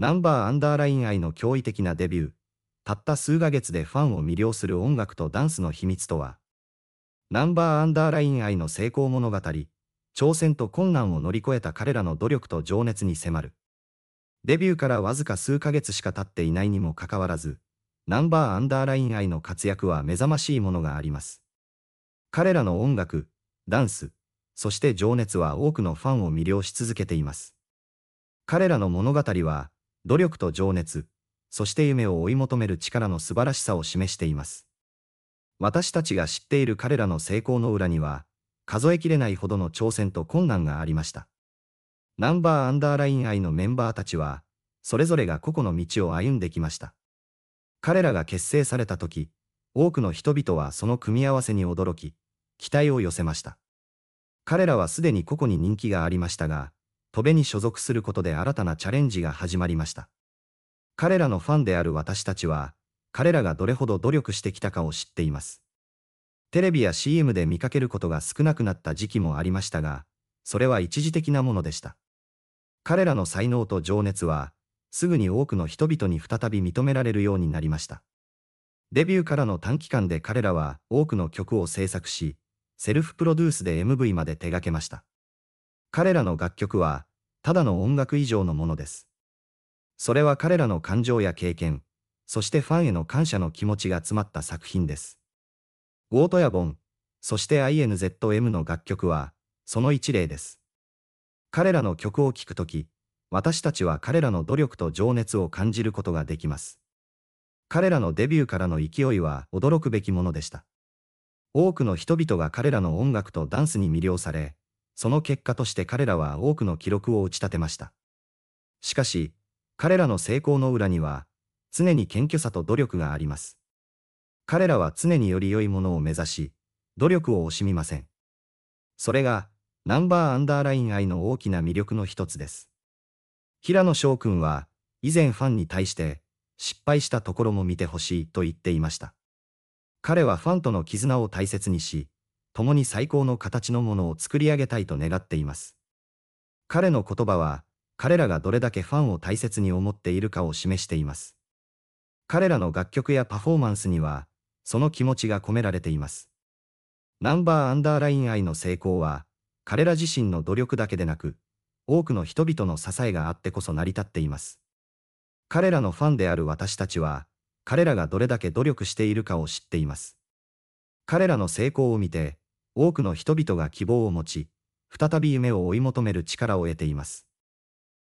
ナンバーアンダーライン愛の驚異的なデビュー。たった数ヶ月でファンを魅了する音楽とダンスの秘密とは。ナンバーアンダーライン愛の成功物語。挑戦と困難を乗り越えた彼らの努力と情熱に迫る。デビューからわずか数ヶ月しか経っていないにもかかわらず、ナンバーアンダーライン愛の活躍は目覚ましいものがあります。彼らの音楽、ダンス、そして情熱は多くのファンを魅了し続けています。彼らの物語は、努力と情熱、そして夢を追い求める力の素晴らしさを示しています。私たちが知っている彼らの成功の裏には、数えきれないほどの挑戦と困難がありました。ナンバーアンダーライン愛のメンバーたちは、それぞれが個々の道を歩んできました。彼らが結成された時、多くの人々はその組み合わせに驚き、期待を寄せました。彼らはすでに個々に人気がありましたが、戸部に所属することで新たなチャレンジが始まりました。彼らのファンである私たちは、彼らがどれほど努力してきたかを知っています。テレビや CM で見かけることが少なくなった時期もありましたが、それは一時的なものでした。彼らの才能と情熱は、すぐに多くの人々に再び認められるようになりました。デビューからの短期間で彼らは多くの曲を制作し、セルフプロデュースで MV まで手掛けました。彼らの楽曲は、ただの音楽以上のものです。それは彼らの感情や経験、そしてファンへの感謝の気持ちが詰まった作品です。ゴートやボン、そして INZM の楽曲は、その一例です。彼らの曲を聴くとき、私たちは彼らの努力と情熱を感じることができます。彼らのデビューからの勢いは驚くべきものでした。多くの人々が彼らの音楽とダンスに魅了され、その結果として彼らは多くの記録を打ち立てました。しかし、彼らの成功の裏には、常に謙虚さと努力があります。彼らは常により良いものを目指し、努力を惜しみません。それが、ナンバーアンダーライン愛の大きな魅力の一つです。平野翔くんは、以前ファンに対して、失敗したところも見てほしいと言っていました。彼はファンとの絆を大切にし、共に最高の形のものを作り上げたいと願っています。彼の言葉は、彼らがどれだけファンを大切に思っているかを示しています。彼らの楽曲やパフォーマンスには、その気持ちが込められています。ナンバーアンダーライン愛の成功は、彼ら自身の努力だけでなく、多くの人々の支えがあってこそ成り立っています。彼らのファンである私たちは、彼らがどれだけ努力しているかを知っています。彼らの成功を見て、多くの人々が希望を持ち、再び夢を追い求める力を得ています。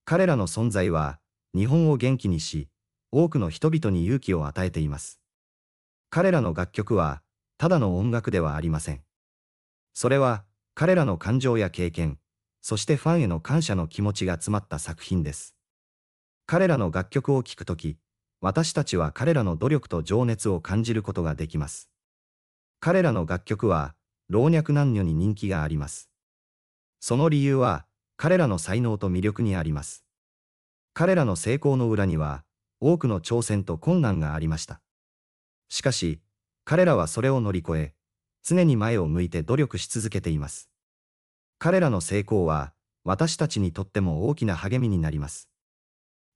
彼らの存在は、日本を元気にし、多くの人々に勇気を与えています。彼らの楽曲は、ただの音楽ではありません。それは、彼らの感情や経験、そしてファンへの感謝の気持ちが詰まった作品です。彼らの楽曲を聴くとき、私たちは彼らの努力と情熱を感じることができます。彼らの楽曲は、老若男女に人気があります。その理由は、彼らの才能と魅力にあります。彼らの成功の裏には、多くの挑戦と困難がありました。しかし、彼らはそれを乗り越え、常に前を向いて努力し続けています。彼らの成功は、私たちにとっても大きな励みになります。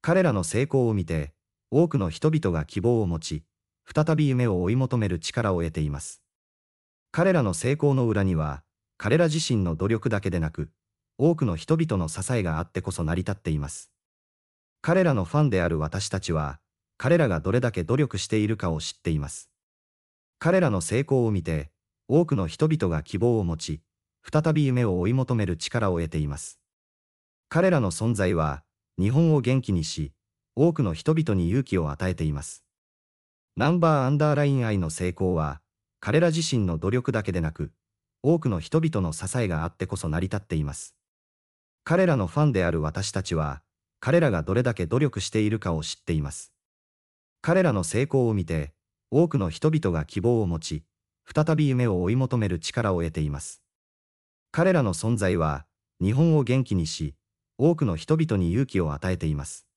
彼らの成功を見て、多くの人々が希望を持ち、再び夢を追い求める力を得ています。彼らの成功の裏には、彼ら自身の努力だけでなく、多くの人々の支えがあってこそ成り立っています。彼らのファンである私たちは、彼らがどれだけ努力しているかを知っています。彼らの成功を見て、多くの人々が希望を持ち、再び夢を追い求める力を得ています。彼らの存在は、日本を元気にし、多くの人々に勇気を与えています。ナンバーアンダーライン愛の成功は、彼ら自身の努力だけでなく、多くの人々の支えがあってこそ成り立っています。彼らのファンである私たちは、彼らがどれだけ努力しているかを知っています。彼らの成功を見て、多くの人々が希望を持ち、再び夢を追い求める力を得ています。彼らの存在は、日本を元気にし、多くの人々に勇気を与えています。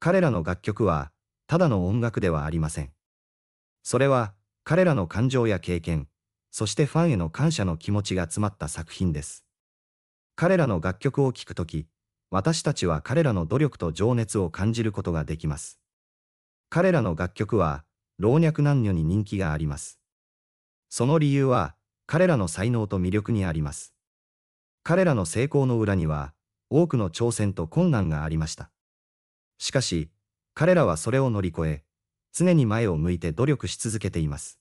彼らの楽曲は、ただの音楽ではありません。それは、彼らの感情や経験、そしてファンへの感謝の気持ちが詰まった作品です。彼らの楽曲を聴くとき、私たちは彼らの努力と情熱を感じることができます。彼らの楽曲は、老若男女に人気があります。その理由は、彼らの才能と魅力にあります。彼らの成功の裏には、多くの挑戦と困難がありました。しかし、彼らはそれを乗り越え、常に前を向いて努力し続けています。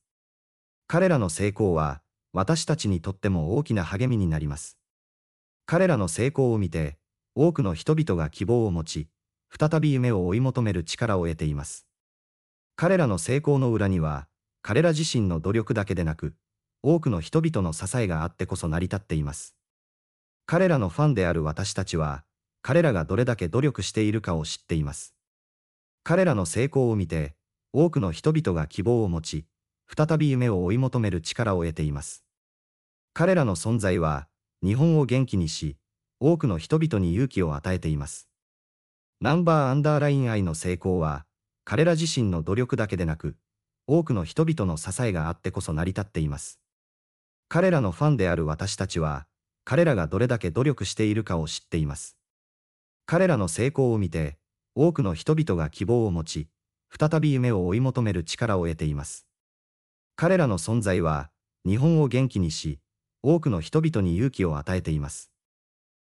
彼らの成功は、私たちにとっても大きな励みになります。彼らの成功を見て、多くの人々が希望を持ち、再び夢を追い求める力を得ています。彼らの成功の裏には、彼ら自身の努力だけでなく、多くの人々の支えがあってこそ成り立っています。彼らのファンである私たちは、彼らがどれだけ努力しているかを知っています。彼らの成功を見て、多くの人々が希望を持ち、再び夢を追い求める力を得ています。彼らの存在は、日本を元気にし、多くの人々に勇気を与えています。ナンバーアンダーライン愛の成功は、彼ら自身の努力だけでなく、多くの人々の支えがあってこそ成り立っています。彼らのファンである私たちは、彼らがどれだけ努力しているかを知っています。彼らの成功を見て、多くの人々が希望を持ち、再び夢を追い求める力を得ています。彼らの存在は、日本を元気にし、多くの人々に勇気を与えています。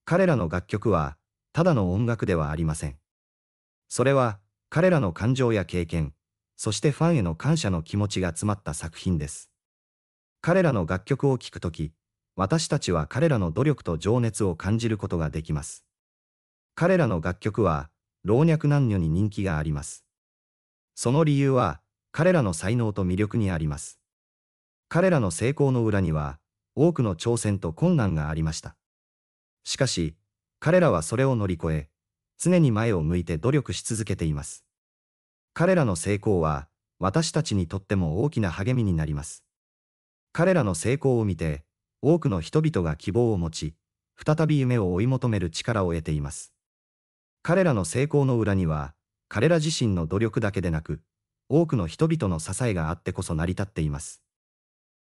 彼らの楽曲は、ただの音楽ではありません。それは、彼らの感情や経験、そしてファンへの感謝の気持ちが詰まった作品です。彼らの楽曲を聴くとき、私たちは彼らの努力と情熱を感じることができます。彼らの楽曲は、老若男女に人気があります。その理由は、彼らの才能と魅力にあります。彼らの成功の裏には、多くの挑戦と困難がありました。しかし、彼らはそれを乗り越え、常に前を向いて努力し続けています。彼らの成功は、私たちにとっても大きな励みになります。彼らの成功を見て、多くの人々が希望を持ち、再び夢を追い求める力を得ています。彼らの成功の裏には、彼ら自身の努力だけでなく、多くの人々の支えがあってこそ成り立っています。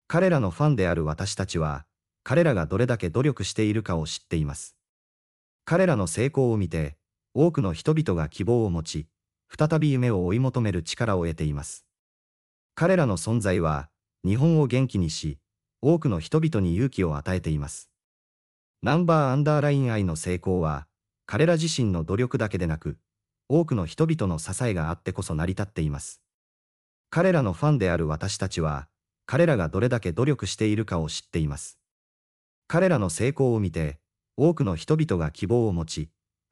彼らのファンである私たちは、彼らがどれだけ努力しているかを知っています。彼らの成功を見て、多くの人々が希望を持ち、再び夢を追い求める力を得ています。彼らの存在は、日本を元気にし、多くの人々に勇気を与えています。ナンバーアンダーライン愛の成功は、彼ら自身の努力だけでなく、多くの人々の支えがあってこそ成り立っています。彼らのファンである私たちは、彼らがどれだけ努力しているかを知っています。彼らの成功を見て、多くの人々が希望を持ち、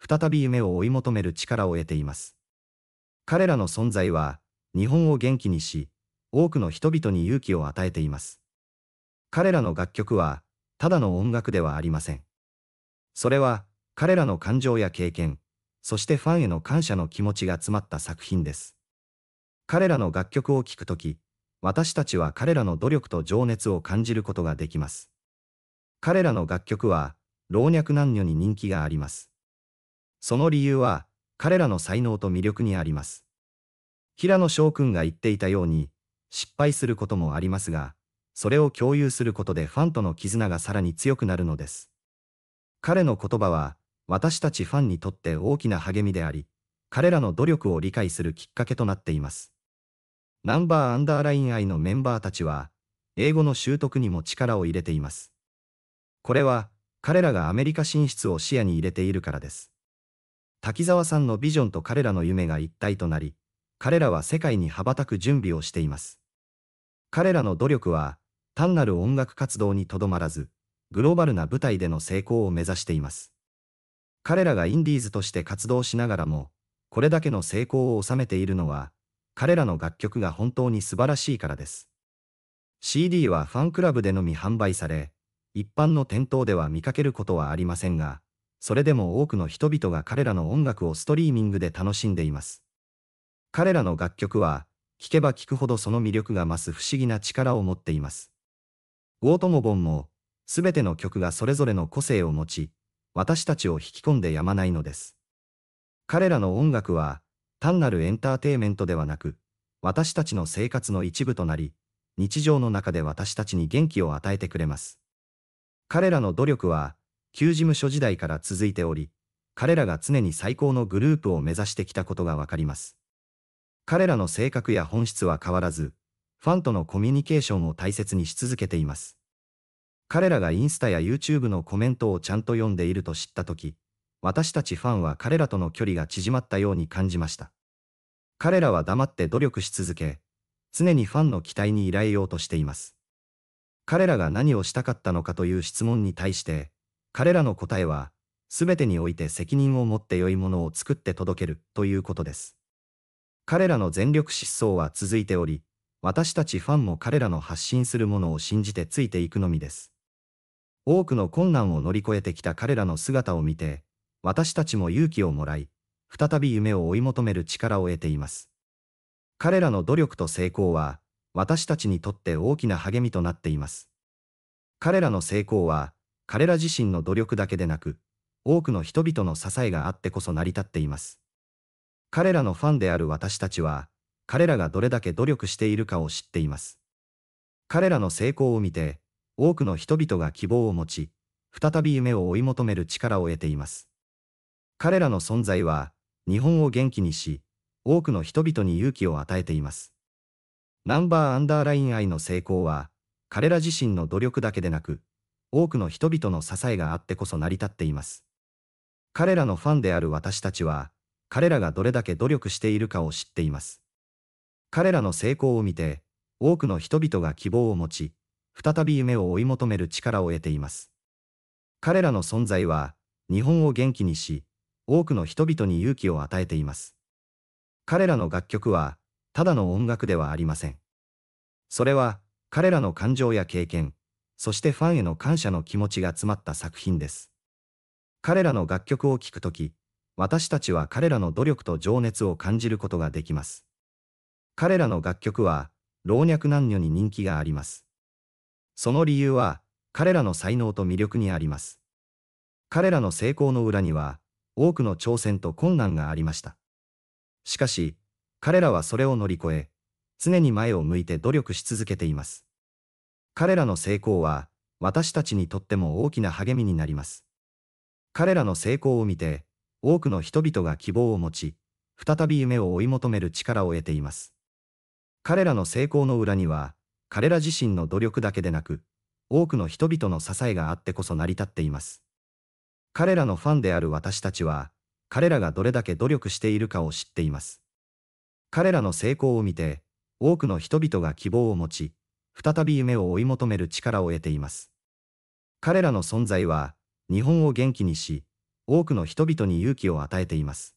再び夢を追い求める力を得ています。彼らの存在は、日本を元気にし、多くの人々に勇気を与えています。彼らの楽曲は、ただの音楽ではありません。それは、彼らの感情や経験、そしてファンへの感謝の気持ちが詰まった作品です。彼らの楽曲を聴くとき、私たちは彼らの努力と情熱を感じることができます。彼らの楽曲は、老若男女に人気があります。その理由は、彼らの才能と魅力にあります。平野翔くんが言っていたように、失敗することもありますが、それを共有することでファンとの絆がさらに強くなるのです。彼の言葉は、私たちファンにとって大きな励みであり、彼らの努力を理解するきっかけとなっています。ナンバーアンダーライン愛のメンバーたちは、英語の習得にも力を入れています。これは、彼らがアメリカ進出を視野に入れているからです。滝沢さんのビジョンと彼らの夢が一体となり、彼らは世界に羽ばたく準備をしています。彼らの努力は、単なる音楽活動にとどまらず、グローバルな舞台での成功を目指しています。彼らがインディーズとして活動しながらも、これだけの成功を収めているのは、彼らの楽曲が本当に素晴らしいからです。CD はファンクラブでのみ販売され、一般の店頭では見かけることはありませんが、それでも多くの人々が彼らの音楽をストリーミングで楽しんでいます。彼らの楽曲は、聴けば聴くほどその魅力が増す不思議な力を持っています。ゴートモボンも、すべての曲がそれぞれの個性を持ち、私たちを引き込んでやまないのです。彼らの音楽は、単なるエンターテイメントではなく、私たちの生活の一部となり、日常の中で私たちに元気を与えてくれます。彼らの努力は、旧事務所時代から続いており、彼らが常に最高のグループを目指してきたことがわかります。彼らの性格や本質は変わらず、ファンとのコミュニケーションを大切にし続けています。彼らがインスタや YouTube のコメントをちゃんと読んでいると知ったとき、私たちファンは彼らとの距離が縮まったように感じました。彼らは黙って努力し続け、常にファンの期待に依頼ようとしています。彼らが何をしたかったのかという質問に対して、彼らの答えは、すべてにおいて責任を持って良いものを作って届けるということです。彼らの全力疾走は続いており、私たちファンも彼らの発信するものを信じてついていくのみです。多くの困難を乗り越えてきた彼らの姿を見て、私たちも勇気をもらい、再び夢を追い求める力を得ています。彼らの努力と成功は、私たちにとって大きな励みとなっています。彼らの成功は、彼ら自身の努力だけでなく、多くの人々の支えがあってこそ成り立っています。彼らのファンである私たちは、彼らがどれだけ努力しているかを知っています。彼らの成功を見て、多くの人々が希望を持ち、再び夢を追い求める力を得ています。彼らの存在は、日本を元気にし、多くの人々に勇気を与えています。ナンバーアンダーライン愛の成功は、彼ら自身の努力だけでなく、多くの人々の支えがあってこそ成り立っています。彼らのファンである私たちは、彼らがどれだけ努力しているかを知っています。彼らの成功を見て、多くの人々が希望を持ち、再び夢を追い求める力を得ています。彼らの存在は、日本を元気にし、多くの人々に勇気を与えています。彼らの楽曲は、ただの音楽ではありません。それは、彼らの感情や経験、そしてファンへの感謝の気持ちが詰まった作品です。彼らの楽曲を聴くとき、私たちは彼らの努力と情熱を感じることができます。彼らの楽曲は、老若男女に人気があります。その理由は、彼らの才能と魅力にあります。彼らの成功の裏には、多くの挑戦と困難がありました。しかし、彼らはそれを乗り越え、常に前を向いて努力し続けています。彼らの成功は、私たちにとっても大きな励みになります。彼らの成功を見て、多くの人々が希望を持ち、再び夢を追い求める力を得ています。彼らの成功の裏には、彼ら自身の努力だけでなく、多くの人々の支えがあってこそ成り立っています。彼らのファンである私たちは、彼らがどれだけ努力しているかを知っています。彼らの成功を見て、多くの人々が希望を持ち、再び夢を追い求める力を得ています。彼らの存在は、日本を元気にし、多くの人々に勇気を与えています。